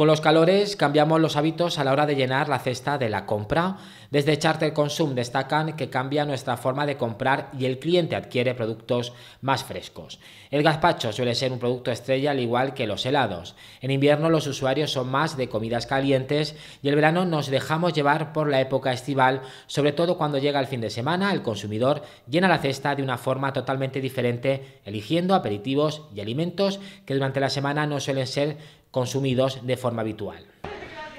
Con los calores cambiamos los hábitos a la hora de llenar la cesta de la compra. Desde Charter Consum destacan que cambia nuestra forma de comprar y el cliente adquiere productos más frescos. El gazpacho suele ser un producto estrella al igual que los helados. En invierno los usuarios son más de comidas calientes y el verano nos dejamos llevar por la época estival, sobre todo cuando llega el fin de semana, el consumidor llena la cesta de una forma totalmente diferente, eligiendo aperitivos y alimentos que durante la semana no suelen ser consumidos de forma habitual.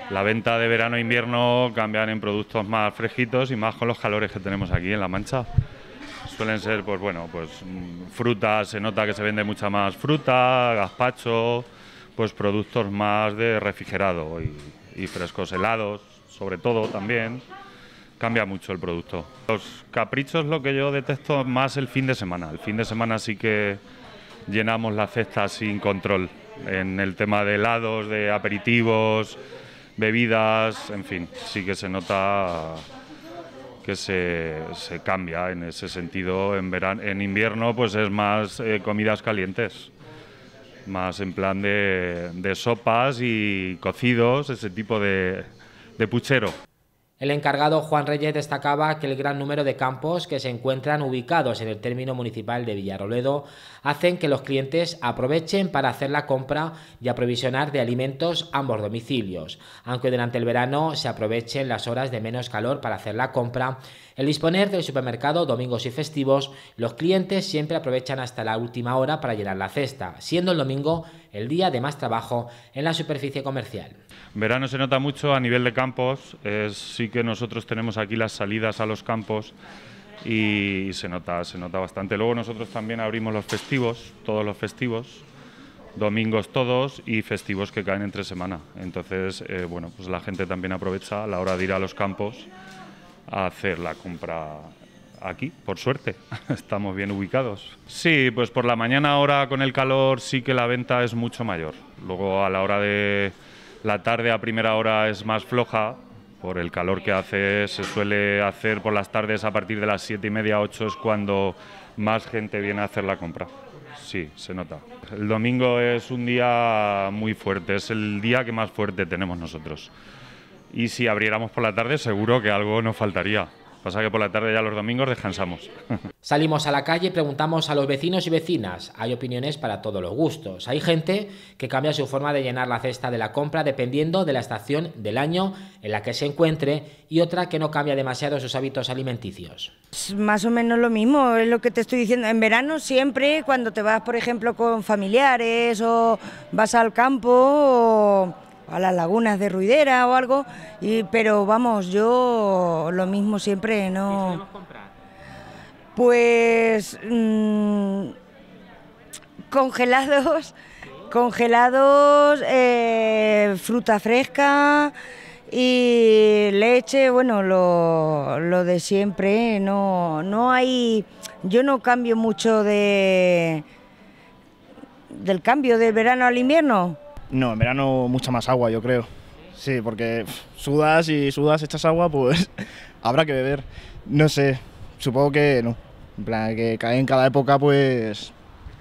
La venta de verano e invierno cambian en productos más fresquitos y más con los calores que tenemos aquí en La Mancha. Suelen ser, pues bueno, pues mm, frutas, se nota que se vende mucha más fruta, gazpacho, pues productos más de refrigerado y, frescos helados, sobre todo también cambia mucho el producto. Los caprichos lo que yo detesto más el fin de semana. El fin de semana sí que llenamos la cesta sin control en el tema de helados, de aperitivos, bebidas, en fin, sí que se nota que se, cambia en ese sentido. En, verano, en invierno pues es más eh, comidas calientes, más en plan de, sopas y cocidos, ese tipo de puchero. El encargado Juan Reyes destacaba que el gran número de campos que se encuentran ubicados en el término municipal de Villaroledo hacen que los clientes aprovechen para hacer la compra y aprovisionar de alimentos ambos domicilios. Aunque durante el verano se aprovechen las horas de menos calor para hacer la compra, el disponer del supermercado domingos y festivos, los clientes siempre aprovechan hasta la última hora para llenar la cesta, siendo el domingo el día de más trabajo en la superficie comercial. Verano se nota mucho a nivel de campos, sí que nosotros tenemos aquí las salidas a los campos y se nota, se nota bastante. Luego nosotros también abrimos los festivos, todos los festivos, domingos todos y festivos que caen entre semana. Entonces, eh, bueno, pues la gente también aprovecha la hora de ir a los campos a hacer la compra aquí, por suerte. Estamos bien ubicados. Sí, pues por la mañana ahora con el calor sí que la venta es mucho mayor. Luego a la hora de la tarde a primera hora es más floja. Por el calor que hace, se suele hacer por las tardes a partir de las siete y media, 8 es cuando más gente viene a hacer la compra. Sí, se nota. El domingo es un día muy fuerte, es el día que más fuerte tenemos nosotros. Y si abriéramos por la tarde, seguro que algo nos faltaría. Pasa que por la tarde ya los domingos descansamos. Salimos a la calle y preguntamos a los vecinos y vecinas. Hay opiniones para todos los gustos. Hay gente que cambia su forma de llenar la cesta de la compra dependiendo de la estación del año en la que se encuentre y otra que no cambia demasiado sus hábitos alimenticios. más o menos lo mismo, es lo que te estoy diciendo. En verano siempre, cuando te vas, por ejemplo, con familiares o vas al campo o a las lagunas de Ruidera o algo, y, pero vamos, yo lo mismo siempre no... Pues mm, congelados, congelados, eh, fruta fresca y leche, bueno, lo, de siempre, no, no hay, yo no cambio mucho de del cambio del verano al invierno. No, en verano mucha más agua, yo creo. Sí, porque sudas y sudas, echas agua, pues habrá que beber. No sé, supongo que no. En plan, que cae en cada época, pues.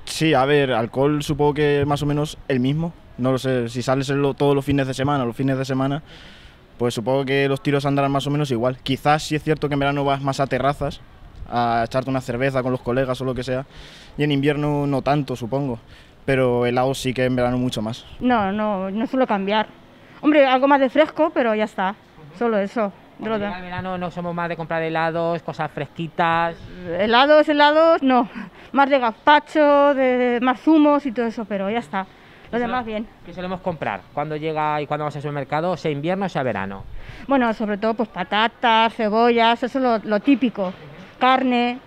Sí, a ver, alcohol supongo que más o menos el mismo. No lo sé, si sales lo, todos los fines de semana, los fines de semana, pues supongo que los tiros andarán más o menos igual. Quizás sí es cierto que en verano vas más a terrazas, a echarte una cerveza con los colegas o lo que sea, y en invierno no tanto, supongo pero helado sí que en verano mucho más. No, no, no suelo cambiar. Hombre, algo más de fresco, pero ya está, solo eso. en verano no somos más de comprar helados, cosas fresquitas. Helados, helados, no. Más de gazpacho, de más zumos y todo eso, pero ya está. Lo demás bien. ¿Qué solemos comprar cuando llega y cuando vamos al mercado sea invierno o sea verano? Bueno, sobre todo pues patatas, cebollas, eso es lo, típico. Carne,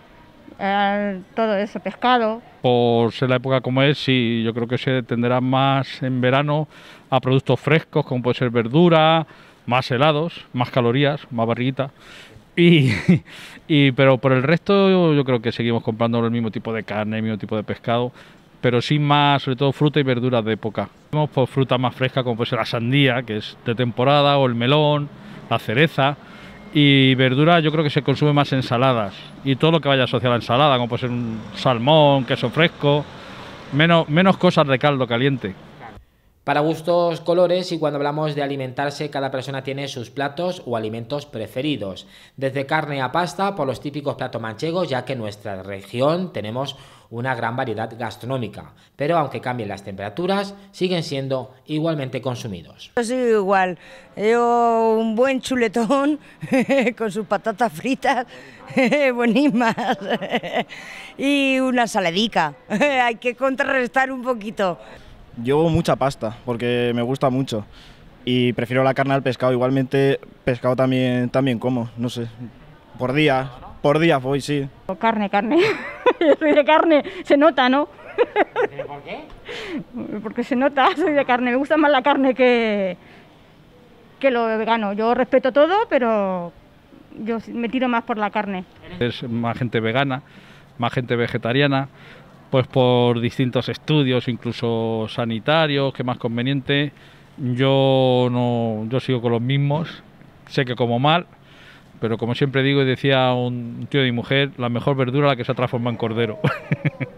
eh, todo eso, pescado por ser la época como es, sí, yo creo que se tenderá más en verano a productos frescos, como puede ser verdura, más helados, más calorías, más barriguita. Y, pero por el resto yo creo que seguimos comprando el mismo tipo de carne, el mismo tipo de pescado, pero sí más, sobre todo fruta y verduras de época. Vemos por fruta más fresca como puede ser la sandía, que es de temporada, o el melón, la cereza y verdura yo creo que se consume más ensaladas y todo lo que vaya asociado a la ensalada, como puede ser un salmón, queso fresco, menos, menos cosas de caldo caliente. Para gustos, colores y cuando hablamos de alimentarse, cada persona tiene sus platos o alimentos preferidos. Desde carne a pasta por los típicos platos manchegos, ya que en nuestra región tenemos una gran variedad gastronómica, pero aunque cambien las temperaturas, siguen siendo igualmente consumidos. Yo sigo igual, yo un buen chuletón con sus patatas fritas, buenísimas, y una saladica, hay que contrarrestar un poquito. Yo mucha pasta, porque me gusta mucho. Y prefiero la carne al pescado. Igualmente, pescado también, también como, no sé, por día. Por día voy, sí. Oh, carne, carne. soy de carne, se nota, ¿no? por qué? Porque se nota, soy de carne. Me gusta más la carne que, que lo vegano. Yo respeto todo, pero yo me tiro más por la carne. Es más gente vegana, más gente vegetariana, pues por distintos estudios, incluso sanitarios, que más conveniente. Yo no, yo sigo con los mismos. Sé que como mal, pero como siempre digo y decía un tío de mi mujer, la mejor verdura la que se transforma en cordero.